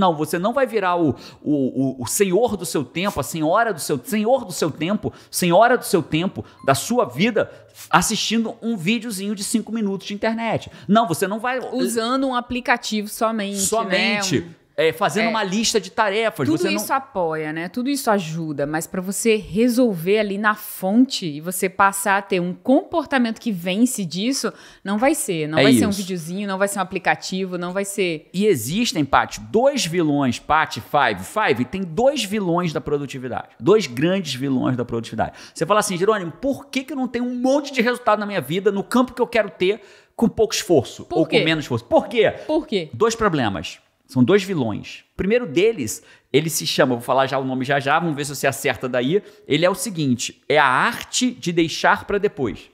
Não, você não vai virar o, o, o, o senhor do seu tempo, a senhora do seu senhor do seu tempo, senhora do seu tempo, da sua vida, assistindo um videozinho de cinco minutos de internet. Não, você não vai. Usando um aplicativo somente. Né? Somente. Né? Um... É, fazendo é, uma lista de tarefas. Tudo não... isso apoia, né? Tudo isso ajuda, mas para você resolver ali na fonte e você passar a ter um comportamento que vence disso, não vai ser. Não é vai isso. ser um videozinho, não vai ser um aplicativo, não vai ser. E existem, Paty, dois vilões, Paty, Five. Five tem dois vilões da produtividade. Dois grandes vilões da produtividade. Você fala assim, Jerônimo, por que, que eu não tenho um monte de resultado na minha vida, no campo que eu quero ter, com pouco esforço? Por ou quê? com menos esforço? Por quê? Por quê? Dois problemas. São dois vilões. O primeiro deles, ele se chama, vou falar já o nome já já, vamos ver se você acerta daí. Ele é o seguinte: é a arte de deixar para depois.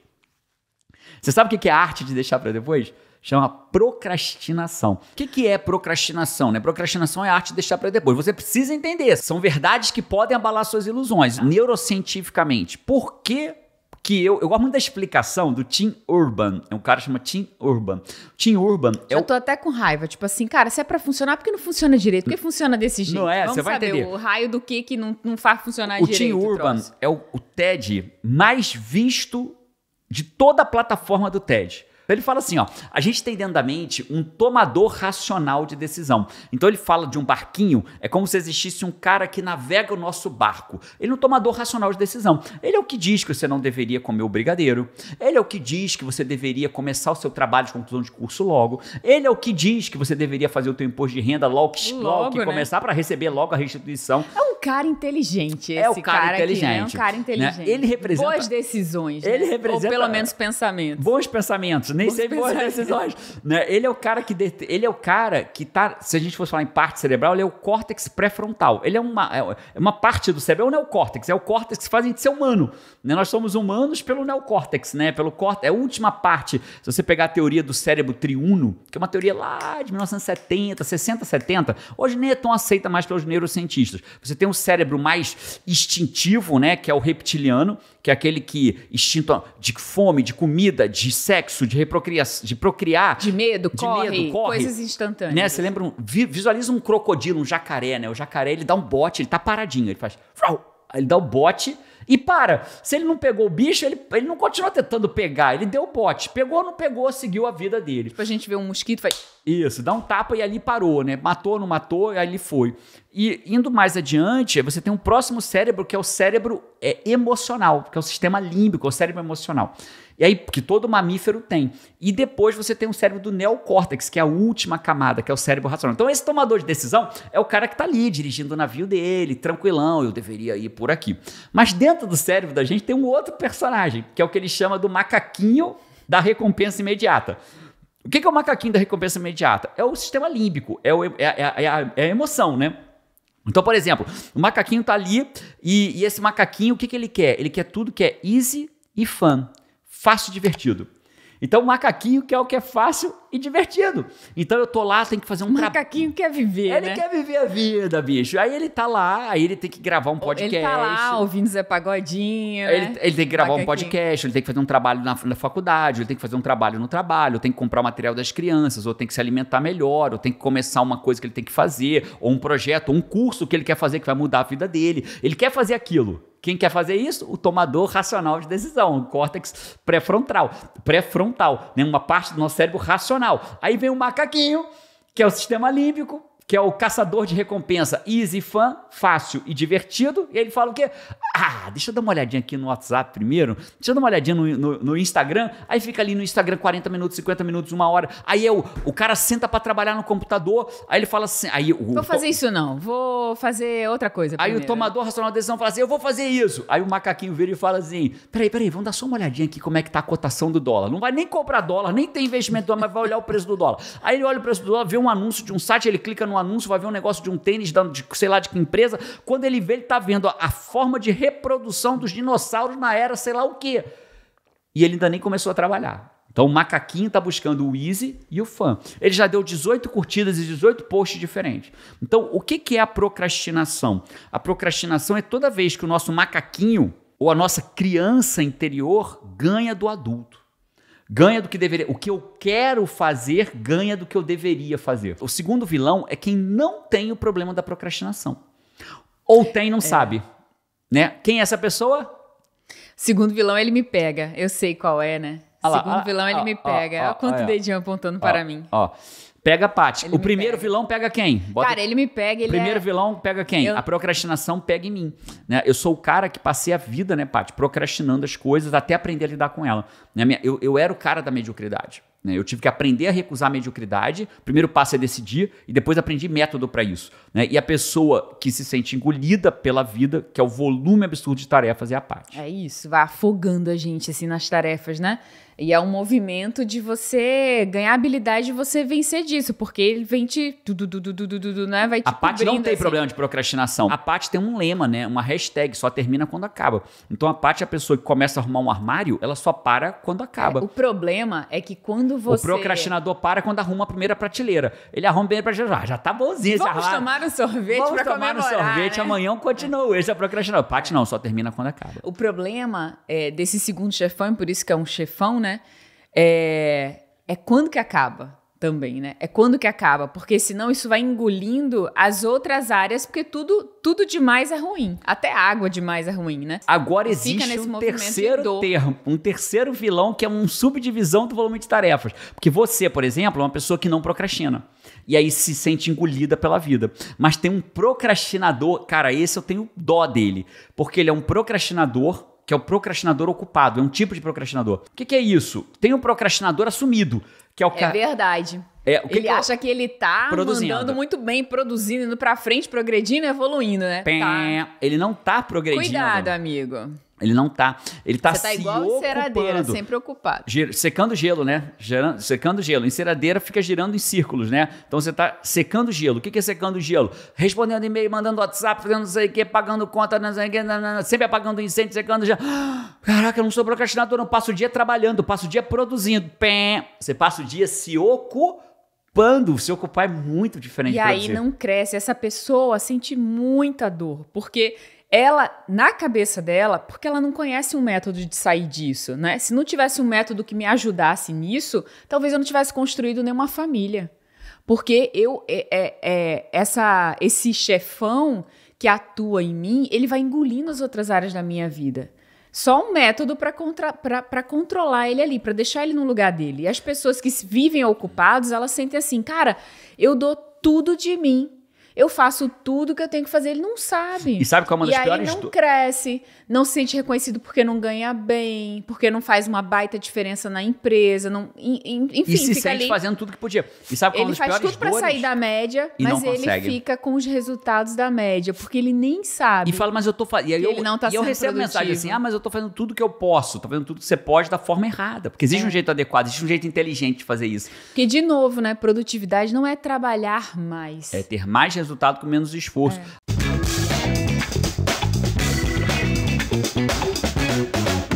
Você sabe o que é a arte de deixar para depois? Chama procrastinação. O que é procrastinação? Né? Procrastinação é a arte de deixar para depois. Você precisa entender. São verdades que podem abalar suas ilusões, neurocientificamente. Por que que eu, eu gosto muito da explicação do Tim Urban. É um cara que chama Tim Urban. Tim Urban é Eu o... tô até com raiva, tipo assim, cara, se é pra funcionar, por que não funciona direito? Por que funciona desse jeito? Não é, Vamos você vai saber entender. o raio do que que não, não faz funcionar o direito. O Tim Urban é o, o TED mais visto de toda a plataforma do TED. Então, ele fala assim, ó, a gente tem dentro da mente um tomador racional de decisão. Então ele fala de um barquinho, é como se existisse um cara que navega o nosso barco. Ele é um tomador racional de decisão. Ele é o que diz que você não deveria comer o brigadeiro. Ele é o que diz que você deveria começar o seu trabalho de conclusão de curso logo. Ele é o que diz que você deveria fazer o seu imposto de renda logo, logo, logo que né? começar para receber logo a restituição. É um cara inteligente esse é o cara, cara inteligente. Aqui, né? É um cara inteligente. Né? Ele representa boas decisões, né? ele representa ou pelo menos pensamentos. Bons pensamentos, nem Os sempre foram decisões. Né? Ele é o cara que det... ele é o cara que tá, se a gente fosse falar em parte cerebral, ele é o córtex pré-frontal. Ele é uma, é, é uma parte do cérebro, é o neocórtex, é o córtex que faz a gente ser humano. Né? Nós somos humanos pelo neocórtex, né? Pelo córtex, é a última parte. Se você pegar a teoria do cérebro triuno, que é uma teoria lá de 1970, 60, 70, hoje nem é tão aceita mais pelos neurocientistas. Você tem um cérebro mais instintivo, né, que é o reptiliano, que é aquele que instinto de fome, de comida, de sexo, de procria, de procriar. De medo, de corre, medo, corre. coisas instantâneas. Né? Você lembra, um, visualiza um crocodilo, um jacaré, né? O jacaré, ele dá um bote, ele tá paradinho, ele faz... Ele dá o bote e para. Se ele não pegou o bicho, ele, ele não continua tentando pegar. Ele deu o bote. Pegou, ou não pegou, seguiu a vida dele. Tipo, a gente vê um mosquito faz... Isso, dá um tapa e ali parou, né? Matou, não matou, e ali foi. E indo mais adiante, você tem um próximo cérebro, que é o cérebro é, emocional, que é o sistema límbico, é o cérebro emocional. E aí, que todo mamífero tem. E depois você tem o cérebro do neocórtex, que é a última camada, que é o cérebro racional. Então, esse tomador de decisão é o cara que está ali dirigindo o navio dele, tranquilão, eu deveria ir por aqui. Mas dentro do cérebro da gente tem um outro personagem, que é o que ele chama do macaquinho da recompensa imediata. O que é o macaquinho da recompensa imediata? É o sistema límbico, é, o, é, é, é, a, é a emoção, né? Então, por exemplo, o macaquinho tá ali e, e esse macaquinho, o que, que ele quer? Ele quer tudo que é easy e fun fácil e divertido. Então, o macaquinho quer é o que é fácil e divertido. Então, eu tô lá, tem que fazer um... O macaquinho quer viver, Ele né? quer viver a vida, bicho. Aí ele tá lá, aí ele tem que gravar um podcast. Ele tá lá ouvindo Zé Pagodinho, ele, né? ele tem que gravar macaquinho. um podcast, ele tem que fazer um trabalho na, na, faculdade, ele tem que fazer um trabalho no trabalho, tem que comprar o material das crianças, ou tem que se alimentar melhor, ou tem que começar uma coisa que ele tem que fazer, ou um projeto, ou um curso que ele quer fazer que vai mudar a vida dele. Ele quer fazer aquilo. Quem quer fazer isso? O tomador racional de decisão, o córtex pré-frontal, pré-frontal, né? uma parte do nosso cérebro racional. Aí vem o macaquinho, que é o sistema límbico, que é o caçador de recompensa easy, fun, fácil e divertido. E ele fala o quê? Ah, deixa eu dar uma olhadinha aqui no WhatsApp primeiro, deixa eu dar uma olhadinha no, no, no Instagram. Aí fica ali no Instagram 40 minutos, 50 minutos, uma hora. Aí é o, o cara senta para trabalhar no computador, aí ele fala assim. Aí o, vou fazer isso não, vou fazer outra coisa. Primeiro. Aí o tomador racional de decisão fala assim: eu vou fazer isso. Aí o macaquinho vira e fala assim: peraí, peraí, vamos dar só uma olhadinha aqui como é que tá a cotação do dólar. Não vai nem comprar dólar, nem tem investimento do dólar, mas vai olhar o preço do dólar. Aí ele olha o preço do dólar, vê um anúncio de um site, ele clica no um anúncio, vai ver um negócio de um tênis, de, sei lá de que empresa. Quando ele vê, ele está vendo a, a forma de reprodução dos dinossauros na era sei lá o quê. E ele ainda nem começou a trabalhar. Então o macaquinho está buscando o easy e o fã. Ele já deu 18 curtidas e 18 posts diferentes. Então o que, que é a procrastinação? A procrastinação é toda vez que o nosso macaquinho ou a nossa criança interior ganha do adulto ganha do que deveria. O que eu quero fazer ganha do que eu deveria fazer. O segundo vilão é quem não tem o problema da procrastinação. Ou tem não é. sabe. Né? Quem é essa pessoa? Segundo vilão, ele me pega. Eu sei qual é, né? Ah lá, Segundo ah, vilão, ah, ele me pega. Olha quanto dedinho apontando para mim. Ó. Pega a Paty. o primeiro pega. vilão pega quem? Bota... Cara, ele me pega. Ele primeiro é... vilão pega quem? Eu... A procrastinação pega em mim. Né? Eu sou o cara que passei a vida, né, Paty, procrastinando as coisas até aprender a lidar com ela. Né? Eu, eu era o cara da mediocridade. Né? Eu tive que aprender a recusar a mediocridade. primeiro passo é decidir e depois aprendi método para isso. Né? E a pessoa que se sente engolida pela vida, que é o volume absurdo de tarefas, é a parte. É isso, vai afogando a gente assim nas tarefas, né? E é um movimento de você ganhar habilidade de você vencer disso, porque ele vem te. Du, du, du, du, du, du, né? Vai te a Paty não tem assim. problema de procrastinação. A Paty tem um lema, né? Uma hashtag, só termina quando acaba. Então a Paty, é a pessoa que começa a arrumar um armário, ela só para quando acaba. É, o problema é que quando você. O procrastinador para quando arruma a primeira prateleira. Ele arruma a primeira prateleira. Ah, já tá bonzinho Vamos esse tomar um sorvete Vamos pra tomar comemorar, um sorvete, né? amanhã continua. continuo. Esse é procrastinador. Paty não, só termina quando acaba. O problema é, desse segundo chefão, e por isso que é um chefão, né? né? É, é quando que acaba também, né? É quando que acaba, porque senão isso vai engolindo as outras áreas, porque tudo tudo demais é ruim. Até água demais é ruim, né? Agora existe um terceiro termo, um terceiro vilão que é um subdivisão do volume de tarefas. Porque você, por exemplo, é uma pessoa que não procrastina. E aí se sente engolida pela vida. Mas tem um procrastinador, cara, esse eu tenho dó dele, porque ele é um procrastinador que é o procrastinador ocupado, é um tipo de procrastinador. O que, que é isso? Tem o um procrastinador assumido, que é o é cara. É verdade. É, ele que acha eu... que ele tá produzindo. mandando muito bem, produzindo, indo pra frente, progredindo, evoluindo, né? Pé, tá. Ele não tá progredindo. Cuidado, amigo. Ele não tá. Ele tá, tá se igual ocupando. enceradeira, sempre ocupado. secando gelo, né? Gerando, secando gelo. em seradeira fica girando em círculos, né? Então você tá secando gelo. O que, que é secando gelo? Respondendo e-mail, mandando WhatsApp, fazendo não sei o quê, pagando conta, não sei o quê, sempre apagando incêndio, secando gelo. Caraca, eu não sou procrastinador, não. Passo o dia trabalhando, passo o dia produzindo. Pé. Você passa o dia se ocupando ocupando, se ocupar é muito diferente. E aí você. não cresce. Essa pessoa sente muita dor, porque ela, na cabeça dela, porque ela não conhece um método de sair disso, né? Se não tivesse um método que me ajudasse nisso, talvez eu não tivesse construído nenhuma família. Porque eu, é, é, é, essa, esse chefão que atua em mim, ele vai engolindo as outras áreas da minha vida só um método para controlar ele ali, para deixar ele no lugar dele. E as pessoas que vivem ocupados, elas sentem assim, cara, eu dou tudo de mim eu faço tudo que eu tenho que fazer, ele não sabe. E sabe qual é uma das e piores? Aí não cresce, não se sente reconhecido porque não ganha bem, porque não faz uma baita diferença na empresa, não, enfim, e se sente ali. fazendo tudo que podia. E sabe qual é uma das faz tudo para sair da média, mas ele fica com os resultados da média, porque ele nem sabe. E fala, mas eu tô fazendo, e aí eu, tá e eu recebo produtivo. mensagem assim: "Ah, mas eu tô fazendo tudo que eu posso, tô fazendo tudo que você pode da forma errada", porque existe é. um jeito adequado, existe um jeito inteligente de fazer isso. Porque de novo, né, produtividade não é trabalhar mais. É ter mais resultados resultado com menos esforço. É.